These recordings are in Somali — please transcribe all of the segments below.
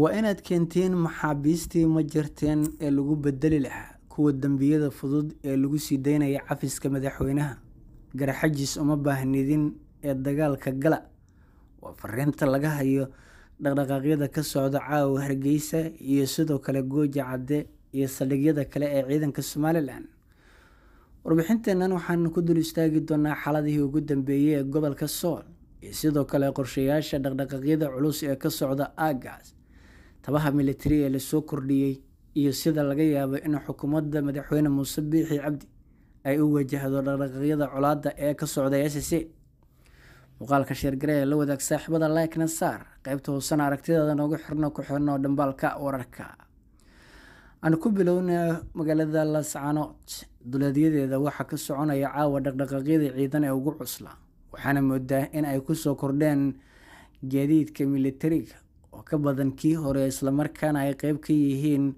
waa inaad keenteen maxaabiistii ma majarteen ee lagu bedeli lahaa kuwa dembiyada fudud ee lagu sii daynaya cafiska madaxweynaha garxajis uma baahnidin ee dagaalka gala waa fariinta laga hayo dhaqdhaqaaqyada ka socda caawa hargeysa iyo sidoo kale gooja cadde iyo saldhigyada kale ee ciidanka somalilan warbixinteennan waxaan ku dul istaagi doonaa xaladihii ugu dambeeyey ee gobolka sool iyo sidoo kale qorshayaasha dhaqdhaqaaqyada culus ee ka socda aagaas tabaha militari ee lasoo kordhiyey iyo sida laga yaabo in xukuumadda madaxweyne muuse biixi cabdi ay u wajahdo dhaqdhaqaaqyada colaadda ee ka socday s c muuqaalka sheergaree la wadaag saaxiibada laikna saar qaybta hoosana aragtideeda noogu xirno ku xirno dhambaalka wararka aan ku bilowna magaalada lascanood duleedyadeeda waxaa ka soconaya caawa dhaqdhaqaaqyada ciidan ee ugu cusla waxaana moodaa in ay kusoo kordheen gaadiidka militariga oo ka badan kii hore islamarkaana ay qeyb ka yihiin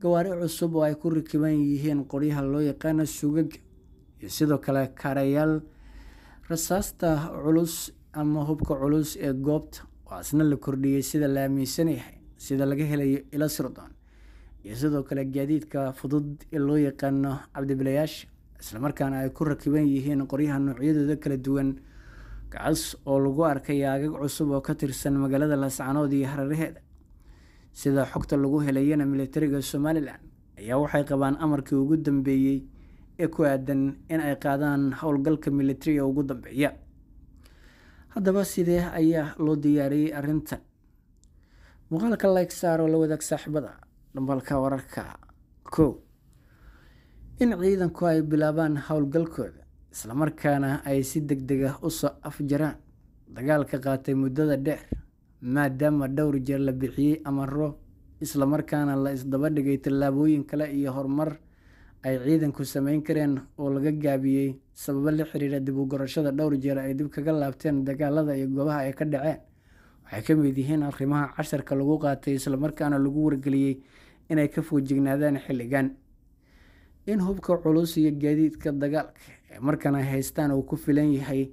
gawaari cusub oo ay ku rakiban yihiin qoryaha loo yaqaano sugaga iyo sidoo kale kaarayaal rasaasta culus ama hubka culus ee goobta oo asna la kordhiyey sida la aaminsan yahay sida laga helayo ila sirdoon iyo sidoo kale gaadiidka fudud ee loo yaqaano cabdibilayaasha islamarkaana ay ku rakiban yihiin qoryaha noocyadooda kala duwan kacas oo lagu arkay aagag cusub oo ka tirsan magaalada laascanood iyo hareeraheeda sida xogta lagu helayana militariga somalilan ayaa waxay qabaan amarkii ugu dambeeyey ee ku aadan in ay qaadaan howlgalka militariga ugu dambeeya haddaba sidee ayaa loo diyaariyey arintan muuqaalka like saar oo la wadaag saaxiibada dhambalka wararka kow in ciidanku ay bilaabaan howlgalkooda islamarkaana ay si deg deg ah u soo afjaraan dagaalka qaatay muddada dheer maadaama dhowr jeer la bixiyey amaro islamarkaana la isdaba dhigay tallaabooyin kale iyo horumar ay ciidanku samayn kareen oo laga gaabiyey sababo la xiriira dib dhowr jeer ay dib kaga laabteen dagaalada iyo goobaha ay ka dhaceen waxay ka mid yihiin arrimaha casharka lagu qaatay islamarkaana lagu wargeliyey inay ka foojignaadaan xilligan in hubka culus iyo gaadiidka dagaalka markana haystaan uu ku filan yahay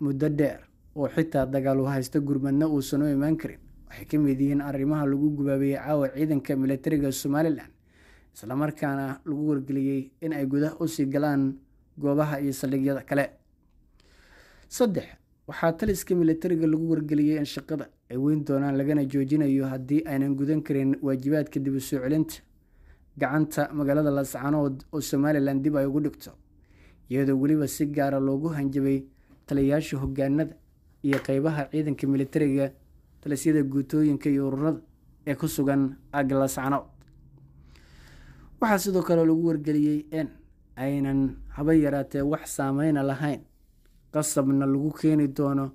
muddo dheer oo xitaa dagaal u haysta gurmadna uusan u imaan karin waxay ka mid yihiin arrimaha lagu gubaabeeyey caawa ciidanka militariga somalilan islamarkaana lagu wargeliyey in ay gudaha usii galaan goobaha iyo saldhigyada kale saddex waxaa taliska militariga lagu wargeliyey in shaqada ay weyn doonaan lagana joojinayo haddii aynan gudan karin waajibaadka dib u soo celinta gacanta magaalada laascaanood oo somalilan dib ay ugu dhigto iyadoo weliba si gaara ah loogu hanjabay taliyayaasha hogaanada iyo qeybaha ciidanka militariga talisyada guutooyinka iyo ururada ee ku sugan aglascanood waxaa sidoo kale lagu wargeliyey in aynan haba yaraatee wax saameyna lahayn qasabna lagu keeni doono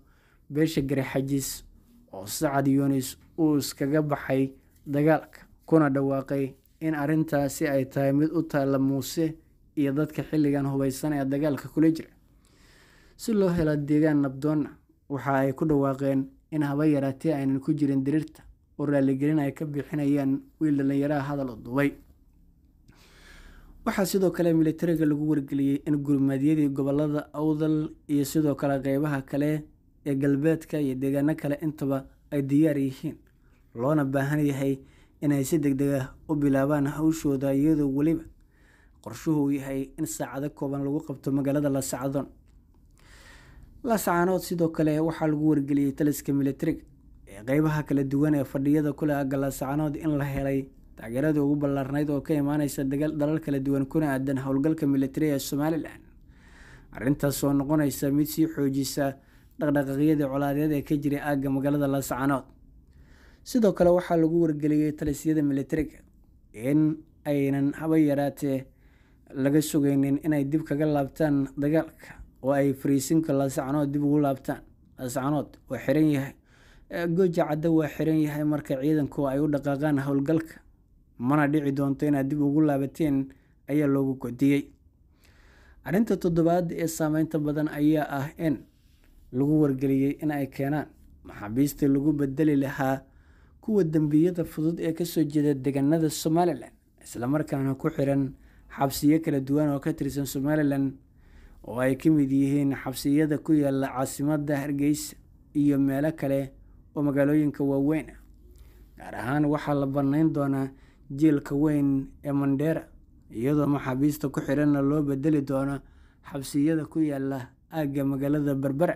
beesha garaxajiis oo sacad yunis uu iskaga baxay dagaalka kuna dhawaaqay in arrintaasi ay tahay mid u taalla muuse iyo dadka xilligan hubaysan ee dagaalka kula jira si loo helo deegaan nabdoon waxa ay ku dhawaaqeen in haba yaraatee aynan ku jirin diriirta oo raalligelin ay ka bixinayaan wiil dhallinyaraha hadal u dubay waxaa sidoo kale militariga lagu wargeliyey in gurmadyadii gobolada awdal iyo sidoo kale qeybaha kale ee galbeedka iyo deegaano kale intaba ay diyaar yihiin loona baahan yahay inay si deg deg ah u bilaabaan hawshooda iyadoo weliba qorshuhu yahay in saacado kooban lagu qabto magaalada lasacdon lasacanood sidoo kale waxaa lagu wargeliyey taliska militariga ee qeybaha kala duwan ee fadhiyada kule aga lasacanood in la helay taageeradii ugu ballaarnayd oo ka imaanaysa dalal kala duwan kuna aadan howlgalka militariga ee somalilan arrintaas noqonaysa mid sii xoojisa dhaqdhaqaaqyadii colaadeed ee ka jiray aagga magaalada lasacanood sidoo kale waxaa lagu wargeliyey talisyada militariga in aynan haba yaraatee laga sugaynin inay dib kaga laabtaan dagaalka oo ay fariisinka laasacanood dib ugu laabtaan laasacanood waa xiran yahay gooja cadda waa xiran yahay marka ciidanku ay u dhaqaaqaan howlgalka mana dhici doonto inaad dib ugu laabateen ayaa loogu godiyey arrinta toddobaad ee saameynta badan ayaa ah in lagu wargeliyey in ay keenaan maxaabiistii lagu bedeli lahaa kuwa dembiyada fudud ee kasoo jeeda deganada somalilan islamarkaana ku xiran xabsiyo kala duwan oo ka tirsan somalilan oo ay ka mid yihiin xabsiyada ku yaala caasimada hargeysa iyo meelo kale oo magaalooyinka waaweyn ah gaar ahaan waxaa la bannayn doonaa jeelka weyn ee mandheera iyadoo maxaabiista ku xidhanna loo bedeli doono xabsiyada ku yaala aagga magaalada berbere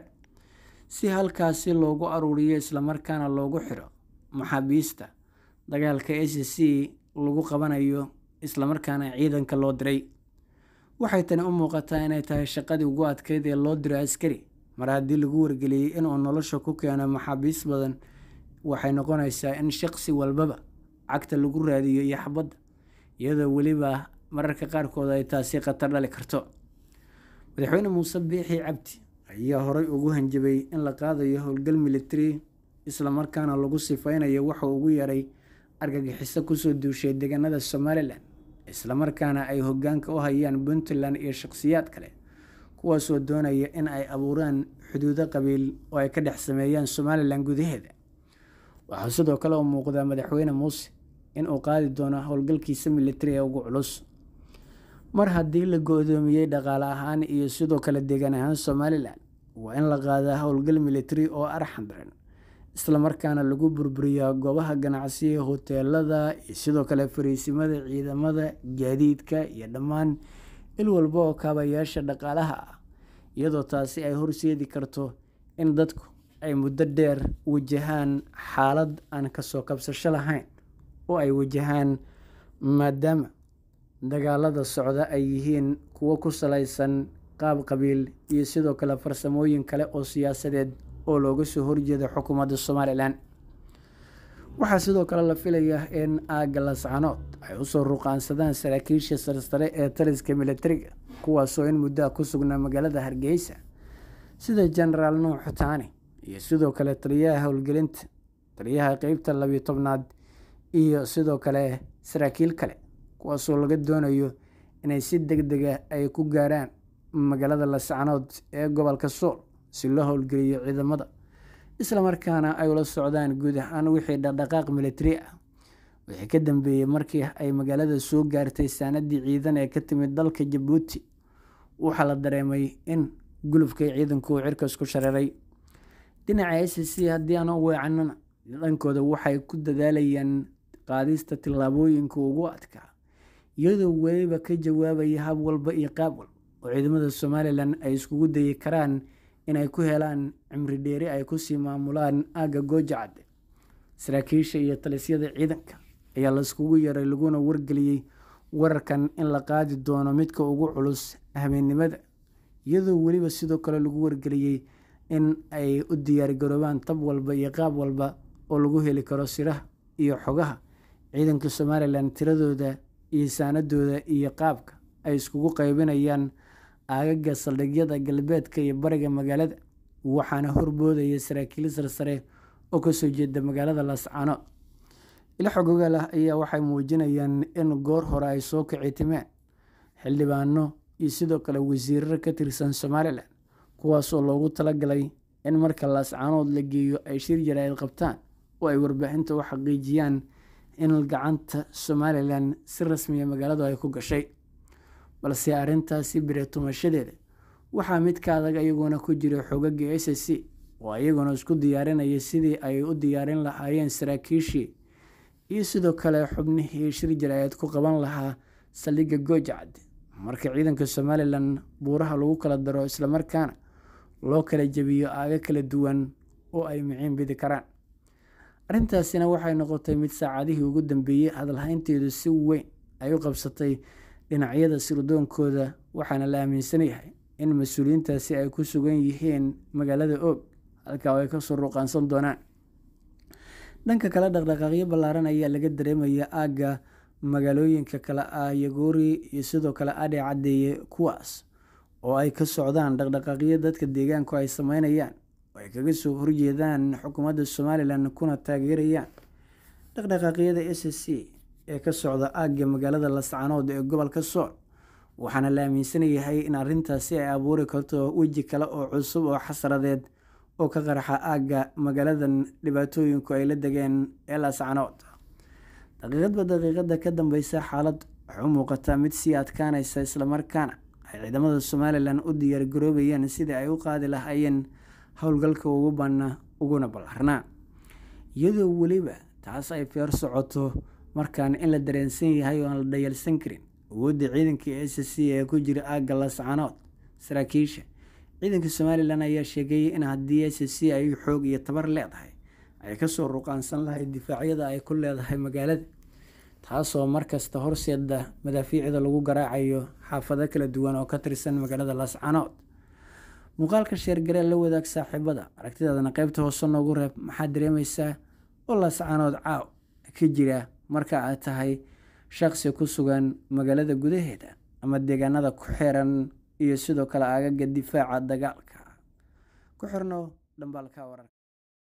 si halkaasi loogu aruuriyo islamarkaana loogu xidho maxaabiista dagaalka s c c lagu qabanayo islamarkaana ciidanka loo diray waxay tani u muuqataa inay tahay shaqadii ugu adkeyd ee loo diray askari mar haddii lagu wargeliyey inuu nolosha ku keeno maxaabiis badan waxay noqonaysaa in shaqsi walbaba cagta lagu raadiyo iyo xabadda iyadoo weliba mararka qaarkood ay taasi khatar dhali karto madaxweyne muuse biixi cabdi ayaa horay ugu hanjabay in la qaadayo howlgal militari islamarkaana lagu sifeynayo waxuu ugu yaray argagixiso kusoo duushay deegaanada somalilan islamarkaana ay hoggaanka u hayaan puntland iyo shakhsiyaad kale kuwaasoo doonaya in ay abuuraan xuduudo qabiil oo ay ka dhex sameeyaan somalilan gudaheeda waxaa sidoo kale u muuqdaa madaxweyne muuse in uu qaadi doono howlgalkiisa militari ee ugu culus mar haddii la go-doomiyey dhaqaale ahaan iyo sidoo kale deegaan ahaan somalilan waa in la qaadaa howlgal militari oo arxan daran islamarkaana lagu burburiyaa goobaha ganacsiga hoteelada iyo sidoo kale fariisimada ciidamada gaadiidka iyo dhammaan il walba oo kaabayaasha dhaqaalaha ah iyadoo taasi ay horseedi karto in dadku ay muddo dheer wajahaan xaalad aan kasoo kabsasho lahayn oo ay wajahaan maadaama dagaalada socda ay yihiin kuwo ku salaysan qaab qabiil iyo sidoo kale farsamooyin kale oo siyaasadeed oo looga soo horjeeda xukuumadda somalilan waxaa sidoo kale la filayaa in aaga lascanood ay usoo ruqaansadaan saraakiisha sarsare ee taliska milatariga kuwaasoo in muddoa ku sugnaa magaalada hargeysa sida jenaraal nuux xutaani iyo sidoo kale taliyaha howlgelinta taliyaha qeybta labiyo tobnaad iyo sidoo kale saraakiil kale kuwaasoo laga doonayo inay si deg dega ah ay ku gaaraan magaalada lascanood ee gobolka sool si loo howlgeliyo ciidamada islamarkaana ay ula socdaan guud ahaan wixii dhaqdhaqaaq militari ah wixii ka dambeeyey markii ay magaalada soo gaartay saanadii ciidan ee ka timid dalka jabuuti waxaa la dareemay in gulubkay ciidanku uu cirkaas ku shareeray dhinaca s c haddii aan u weecanana dhankooda waxay ku dadaalayaan qaadista tillaabooyinka ugu adkaa iyadoo weliba ka jawaabaya hab walba iyo qaab walba oo ciidamada somalilan ay iskugu dayi karaan inay ku helaan cimri dheeri ay kusii maamulaan aagga goojacadde saraakiisha iyo talisyada ciidanka ayaa laiskugu yaray laguna wargeliyey wararkan in la qaadi doono midka ugu culus habeennimada iyadoo weliba sidoo kale lagu wargeliyey in ay u diyaargaroobaan tab walba iyo qaab walba oo lagu heli karo siraha iyo xogaha ciidanka somalilan tiradooda iyo saanadooda iyo qaabka ay iskugu qaybinayaan aagaga saldhigyada galbeedka iyo bariga magaalada waxaana horboodaya saraakiil sarsare oo kasoo jeeda magaalada laascano ilax ogogaal ah ayaa waxay muujinayaan in goor hore ay soo kici timeen xildhibaano iyo sidoo kale wasiiraro ka tirsan somalilan kuwaasoo loogu talagalay in marka laascaanood la geeyo ay shir jaraa'id qabtaan oo ay warbaahinta u xaqiijiyaan in gacanta somalilan si rasmiya ah magaaladu ay ku gashay balse arintaasi biretumashadeeda waxaa midka adag iyaguna ku jira xogaga s c oo iyaguna isku diyaarinaya sidii ay u diyaarin lahaayeen saraakiishii iyo sidoo kale xubnihii shir jaraayad ku qaban lahaa saldhigga goojcad marka ciidanka somalilan buuraha lagu kala daro islamarkaana loo kala jebiyo aago kala duwan oo ay miciin bidi karaan arrintaasina waxay noqotay mid saacadihii ugu dambeeyey hadalhaynteedu si weyn ay u qabsatay dhinacyada sirdoonkooda waxaana la aaminsanayahay in mas-uuliyiintaasi ay ku sugan yihiin magaalada oog halka ay kasoo ruqaansan doonaan dhanka kale dhaqdhaqaaqyo ballaaran ayaa laga dareemaya aagga magaalooyinka kale ah yagori iyo sidoo kale adhe caddeeye kuwaas oo ay ka socdaan dhaqdhaqaaqyo dadka deegaanku ay sameynayaan oo ay kaga soo horjeedaan xukuumadda somalilan kuna taageerayaan dhaqdhaqaaqyada s c ee ka socda aagga magaalada lascanood ee gobolka sool waxaana la aaminsanayahay in arrintaasi ay abuuri karto weji kale oo cusub oo xasradeed oo ka qarxa aagga magaaladan dhibaatooyinku ay la degeen ee lascanood daqiiqadba daqiiqada ka dambeysa xaalad waxu muuqataa mid sii adkaanaysa islamarkaana ay ciidamada somalilan u diyaargaroobayeen sidii ay u qaadi lahaayeen howlgalka ugu banna uguna ballaarnaa iyadoo weliba taas ay feer socoto markaan in la dareensan yahay oo aan la dhayalsan karin awoodda ciidanka s c ee ku jira aagga lascanood saraakiisha ciidanka somalilan ayaa sheegay in haddii s c ay xoog iyo tabar leedahay ay kasoo ruqaansan lahayd difaacyada ay ku leedahay magaalada taasoo markasta horseeda madaafiicda lagu garaacayo xaafado kala duwan oo ka tirsan magaalada lascanood muuqaalka sheergaree la wadaag saaxiibada aragtidaadana qaybta hoose noogu reeb maxaa dareemaysaa oo lascanood caaw ka jira marka aad tahay shaqsi ku sugan magaalada gudaheeda ama deegaanada ku xiran iyo sidoo kale aagaga difaaca dagaalka ku xirno dhambaalka wararka